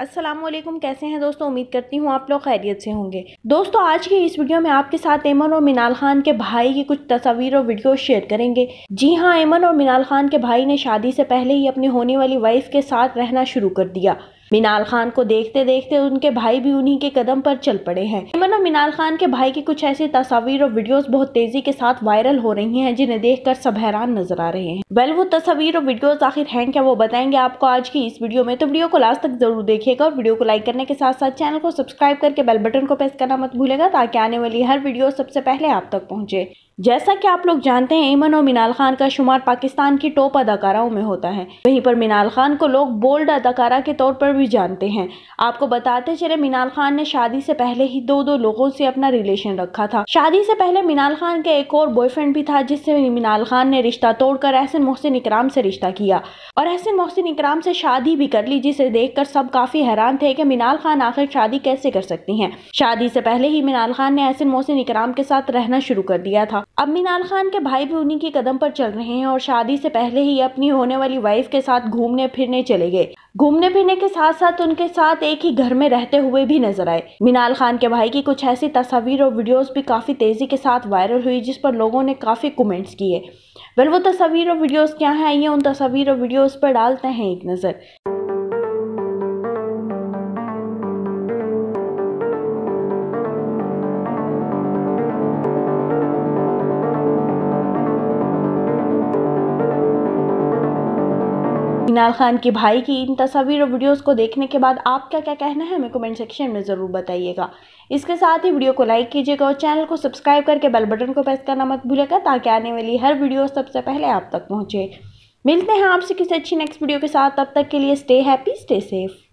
असलम कैसे हैं दोस्तों उम्मीद करती हूँ आप लोग खैरियत से होंगे दोस्तों आज की इस वीडियो में आपके साथ एमन और मिनाल खान के भाई की कुछ तस्वीर और वीडियो शेयर करेंगे जी हाँ एमन और मिनाल खान के भाई ने शादी से पहले ही अपनी होने वाली वाइफ के साथ रहना शुरू कर दिया मीनाल खान को देखते देखते उनके भाई भी उन्हीं के कदम पर चल पड़े हैं इमन और मीनाल खान के भाई की कुछ ऐसी तस्वीर और वीडियोस बहुत तेजी के साथ वायरल हो रही हैं जिन्हें देखकर सब हैरान नजर आ रहे हैं वेल वो तस्वीर और वीडियोस आखिर हैं क्या वो बताएंगे आपको आज की इस वीडियो में तो वीडियो को लास्ट तक जरूर देखिएगा और वीडियो को लाइक करने के साथ साथ चैनल को सब्सक्राइब करके बेल बटन को प्रेस करना मत भूलेगा ताकि आने वाली हर वीडियो सबसे पहले आप तक पहुँचे जैसा कि आप लोग जानते हैं ईमन और मीनाल खान का शुमार पाकिस्तान की टॉप अदाकाराओं में होता है वहीं पर मीनाल खान को लोग बोल्ड अदाकारा के तौर पर भी जानते हैं आपको बताते चले मीनाल खान ने शादी से पहले ही दो दो लोगों से अपना रिलेशन रखा था शादी से पहले मीनाल खान के एक और बॉयफ्रेंड भी था जिससे मीनाल खान ने रिश्ता तोड़कर एहसन मोहसिन इकराम से रिश्ता किया और एहसन मोहसिन इकराम से शादी भी कर ली जिसे देख सब काफी हैरान थे कि मीनाल खान आखिर शादी कैसे कर सकती हैं शादी से पहले ही मीनाल खान ने एहसन मोहसिन इकराम के साथ रहना शुरू कर दिया था अब मीनाल खान के भाई भी उन्हीं के कदम पर चल रहे हैं और शादी से पहले ही अपनी होने वाली वाइफ के साथ घूमने फिरने चले गए घूमने फिरने के साथ साथ उनके साथ एक ही घर में रहते हुए भी नजर आए मीनाल खान के भाई की कुछ ऐसी तस्वीर और वीडियोस भी काफी तेजी के साथ वायरल हुई जिस पर लोगों ने काफी कमेंट्स किए वेल वो तस्वीर और वीडियोज क्या है ये उन तस्वीर और वीडियोज पर डालते हैं एक नज़र मीनाल खान के भाई की इन तस्वीर और वीडियोस को देखने के बाद आपका क्या कहना है हमें कमेंट सेक्शन में ज़रूर बताइएगा इसके साथ ही वीडियो को लाइक कीजिएगा और चैनल को सब्सक्राइब करके बेल बटन को प्रेस करना मत भूलेगा ताकि आने वाली हर वीडियो सबसे पहले आप तक पहुँचे मिलते हैं आपसे किसी अच्छी नेक्स्ट वीडियो के साथ तब तक के लिए स्टे हैप्पी स्टे सेफ़